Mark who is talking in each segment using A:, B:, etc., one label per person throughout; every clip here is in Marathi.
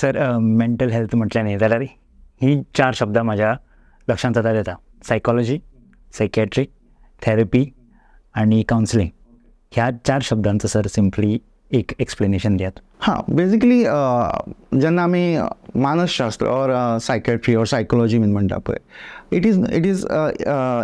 A: सर मेंटल हेल्थ म्हटल्याने जाल्यार ही चार शब्दां माझ्या लक्षांत जाता येता सायकोलॉजी सायकॅट्रिक थॅरपी आणि काउन्सिलिंग ह्या चार शब्दांचं सर सिम्पली एक एक्सप्लेनेशन द्यात हां बेसिकली जेन्ना आम्ही मानसशास्त्र और सायकॅट्री और सायकोलॉजी बीन म्हणटा पळय it is it is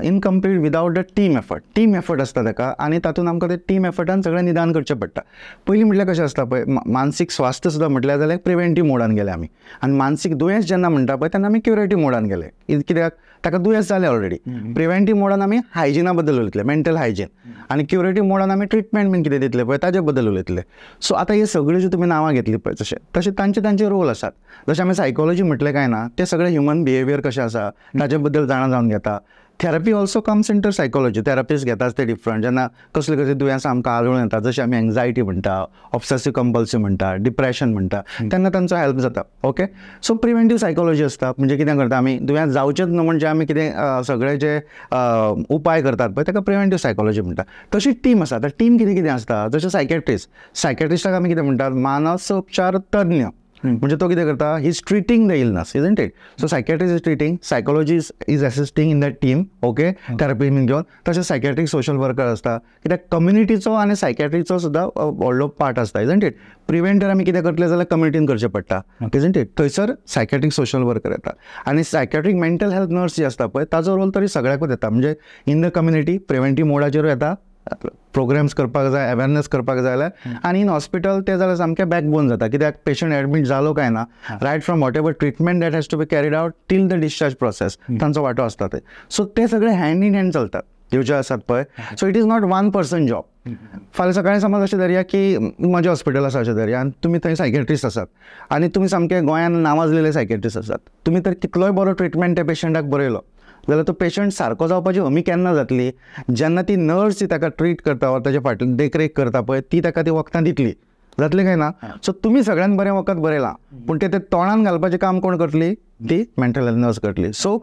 A: incomplete without a team effort team effort असता ताका आणि तातून आमकां ते टीम एफर्टान सगळें निदान करचें पडटा पयलीं म्हटल्यार कशें आसता पळय मानसीक स्वास्थ सुद्दां म्हटल्यार जाल्यार प्रिवेंटीव मोडान गेले आमी आनी मानसीक दुयेंस जेन्ना म्हणटा पळय तेन्ना आमी क्युरेटीव मोडान गेले कित्याक ताका दुयेंस जालें ऑलरेडी प्रिवेंटीव मोडान आमी हायजिना बद्दल उलयतले मेंटल हायजीन आणि क्युरेटीव मोडान आमी ट्रीटमेंट बीन कितें दितले पळय ताजे बद्दल उलयतले सो आता हे सगळे जी तुम्ही नांवां घेतली पळय तशें तसे तांचे तांचे रोल असतात जसे आम्ही सायकोलॉजी म्हटले काय ना ते सगळे ह्युमन बिहेवियर कसे असा ताचे बद्दल जाणा जाऊन घेता therapy also comes into psychology therapist घेतात ते डिफरंट जेन्ना कसले कसले दुयेंस आमकां आढळून येतात जशें आमी एन्झायटी म्हणटा ऑब्सेसिव कंपल्सिव म्हणटा डिप्रेशन म्हणटा तेन्ना तांचो हेल्प जाता ओके सो प्रिव्हेंटिव्ह सायकोलॉजी आसता म्हणजे कितें करता आमी दुयेंस जावचेंच न्हू म्हणजे आमी कितें सगळे जे उपाय करतात पळय ताका प्रिव्हेंटिव्ह सायकोलॉजी म्हणटा तशी टीम आसा आतां टीम कितें कितें आसता जशें सायकॅट्रिस्ट सायकेट्रिस्टाक आमी कितें म्हणटात मानसोपचार तज्ञ म्हणजे तो किती करता ही treating the illness isn't it so psychiatric is treating psychologist is assisting in the team okay therapy बीन घेऊन तशें सोशल वर्कर आसता कित्याक कम्युनिटीचो आनी सुद्धा सुद्दां व्हडलो पार्ट आसता इजंट इट प्रिव्हेंटर आम्ही कितें करतले जाल्यार कम्युनिटीन करचें पडटा इजंट इट थंयसर सायकॅट्रिक सोशल वर्कर येतात आणि सायकॅट्रिक मेंटल हेल्थ नर्स जी आसता पण ताजो रोल तरी सगळ्याकूच येता म्हणजे इन द कम्युनिटी प्रिव्हेंटिव्ह मोडाचेरूय येता प्रोग्राम्स करपाक जाय अवेरनेस करपाक जाय जाल्यार आनी इन हॉस्पिटल तें जाल्यार सामकें बॅकबोन जाता कित्याक पेशंट एडमीट जालो काय ना right from whatever treatment that has to be carried out till the discharge process तांचो वांटो आसता ते सो ते सगळे हँड इन हँड चलतात ह्यो ज्यो आसात पळय so it is not one person job फाल्यां सकाळीं समज अशें धरया की म्हजें हॉस्पिटल आसा अशें धरया आनी तुमी थंय सायकेट्रिस्ट आसात आनी तुमी सामके गोंयांत नांवाजलेले सायकेट्रिस्ट आसात तुमी तर कितलोय बरो ट्रिटमेंट त्या पेशंटाक बरयलो जाल्यार तो पेशंट सारको जावपाची हमी केन्ना जातली जेन्ना ती नर्स ती ताका ट्रीट करता वा ताच्या फाटल्यान देखरेख करता पळय ती ताका ती वखदां दितली जातले काय ना सो तुम्ही सगळ्यांत बरें वखद बरयलां पूण तें तें तोंडान घालपाचें काम कोण करतली ती मेंटल हेल्थ नर्स करतली so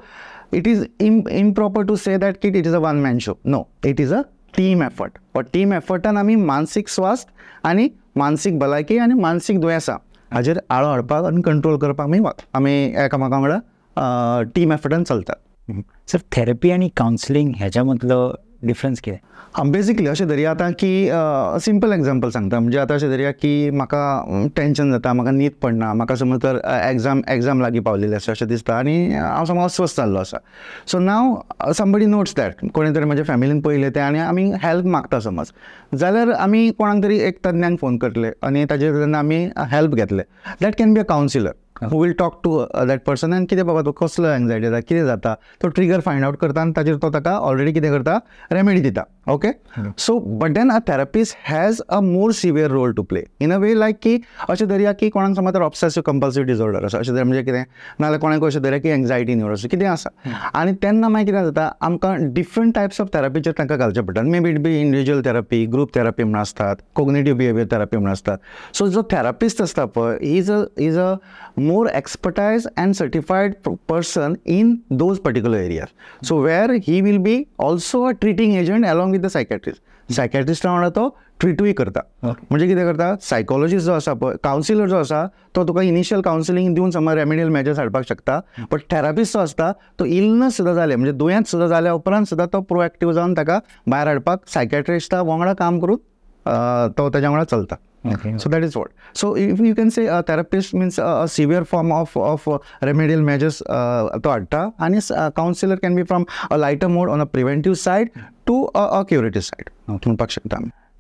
A: it is improper to say that kit it is a one man show no it is a team effort व टीम एफर्टान आमी मानसीक स्वास्थ आनी मानसीक भलायकी आनी मानसीक दुयेंसां हाजेर आळो हाडपाक आनी कंट्रोल करपाक आमी एकामेका वांगडा टीम एफर्टान चलतात सर थेरपी आणि काउन्सिलिंग ह्याच्यामधलं डिफरन्स किती हां बेजिकली अशें धरया आतां की सिंपल एग्जाम्पल सांगता म्हणजे आतां अशें धरया की म्हाका टेंशन जाता म्हाका न्हीद पडना म्हाका समज तर एग्जाम एग्जाम लागीं पावलेली आसा अशें दिसता आनी हांव समज अस्वस्थ जाल्लो आसा so now somebody notes that कोणें तरी म्हज्या फॅमिलीन पयलें तें आनी आमी हेल्प मागता समज जाल्यार आमी कोणाक तरी एक तज्ञांक फोन करतले आनी ताजेर आमी हेल्प घेतले that can be a counsellor will talk to that person आणि कितें बाबा तो कसलो एन्झायटी जाता किती जाता तो ट्रिगर फायंड आवट करता आनी ताजेर तो ताका ऑलरेडी किती करता रेमेडी दिता okay so but then a therapist has a more severe role to play in a way way की अशें धरूया की कोणाक समज तर ऑब्सेसिव कंपल्सिव डिसऑर्डर आसा अशें म्हणजे कितें नाजाल्यार कोणाक अशें धरया की एन्झायटी न्युरोस कितें आसा आनी तेन्ना मागीर कितें जाता आमकां डिफरंट टायप्स ऑफ थॅरपीचेर तांकां घालचें पडटा maybe it be individual therapy group therapy म्हण असतात कोग्नेटिव्ह बिहेवियर थेरपी म्हणून असतात सो जो थेरपिस्ट आसता पळय is a is a more expertise and certified person in those particular area so where he will be also a treating agent along with the psychiatrist psychiatrist वांगडा तो ट्रिटूय करता म्हणजे किती करता सायकोलॉजिस्ट जो असा पण कावन्सिलर जो असा तो तुका इनिशियल काउन्सिलिंग देऊन समज रेमेडियल मेजर्स हाडपाक शकता बट थेरापिस्ट जो असता तो इलनस सुद्दां झाले म्हणजे दुयेंत सुद्धा झाल्या उपरांत सुद्धा तो प्रोएक्टिव्ह जाऊन ताका भायर हाडपाक सायकॅट्रिस्टा वांगडा काम करून तो त्याच्या वांगडा चलता Okay. So that is what. So if you can say a therapist means a, a severe form of, of remedial measures uh, atta and his uh, counselor can be from a lighter mode on a preventive side to a, a curative side. Okay.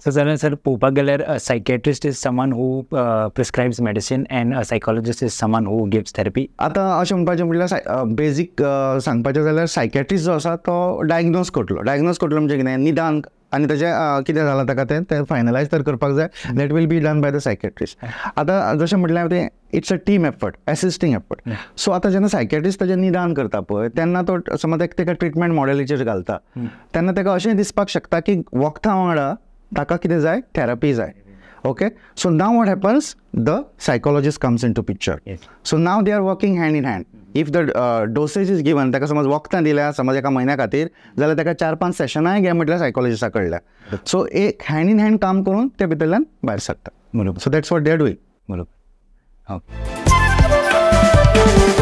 A: So, sir, sir, pupa galer a psychiatrist is someone who uh, prescribes medicine and a psychologist is someone who gives therapy. आता अशें म्हणपाचें म्हणल्यार basic सांगपाचें जाल्यार सायकॅट्रिस्ट जो आसा तो diagnose करतलो diagnose करतलो म्हणजे कितें निदान आणि त्याचे कितें जालां ताका तें ते फायनलायज तर करपाक जाय that will be done by the psychiatrist आता जसे म्हटलं ते it's a team effort assisting effort so आता जेन्ना सायकेट्रिस्ट त्याचे निदान करता पळय त्यांना तो समज ताका ट्रिटमेंट मॉडेलीचेर घालता तेन्ना ताका अशें दिसपाक शकता की वखदा वांगडा ताका कितें जाय थॅरपी जाय okay so now what happens the psychologist comes into picture so now they are working hand in hand if the dosage is given ताका समज वखदां दिल्या समज एका म्हयन्या खातीर जाल्यार ताका चार पांच सेशनांय घे म्हटल्यार सायकोलॉजिस्टा कडल्यान सो एक हँड इन हँड काम करून ते भितरल्यान भायर सरता बरोबर so that's what they'd doing बरोबर हो.